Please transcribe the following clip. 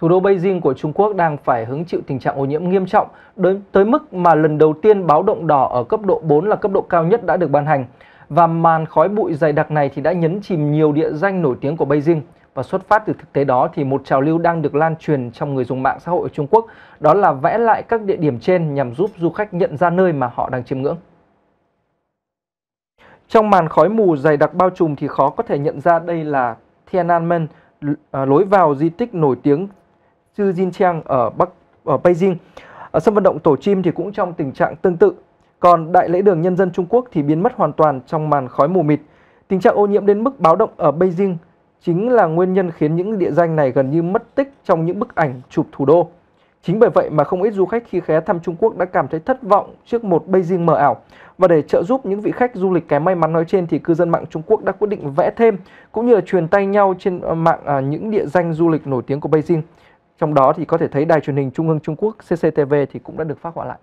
Thủ đô Beijing của Trung Quốc đang phải hứng chịu tình trạng ô nhiễm nghiêm trọng đến tới mức mà lần đầu tiên báo động đỏ ở cấp độ 4 là cấp độ cao nhất đã được ban hành và màn khói bụi dày đặc này thì đã nhấn chìm nhiều địa danh nổi tiếng của Beijing và xuất phát từ thực tế đó thì một trào lưu đang được lan truyền trong người dùng mạng xã hội ở Trung Quốc đó là vẽ lại các địa điểm trên nhằm giúp du khách nhận ra nơi mà họ đang chiêm ngưỡng. Trong màn khói mù dày đặc bao trùm thì khó có thể nhận ra đây là Tiananmen, à, lối vào di tích nổi tiếng sư Jinjiang ở Bắc ở Beijing. Ở sân vận động Tổ Chim thì cũng trong tình trạng tương tự. Còn Đại lễ đường Nhân dân Trung Quốc thì biến mất hoàn toàn trong màn khói mù mịt. Tình trạng ô nhiễm đến mức báo động ở Beijing chính là nguyên nhân khiến những địa danh này gần như mất tích trong những bức ảnh chụp thủ đô. Chính bởi vậy mà không ít du khách khi ghé thăm Trung Quốc đã cảm thấy thất vọng trước một Beijing mờ ảo. Và để trợ giúp những vị khách du lịch kém may mắn nói trên thì cư dân mạng Trung Quốc đã quyết định vẽ thêm cũng như là truyền tay nhau trên ờ, mạng à, những địa danh du lịch nổi tiếng của Beijing trong đó thì có thể thấy đài truyền hình trung ương Trung Quốc CCTV thì cũng đã được phát họa lại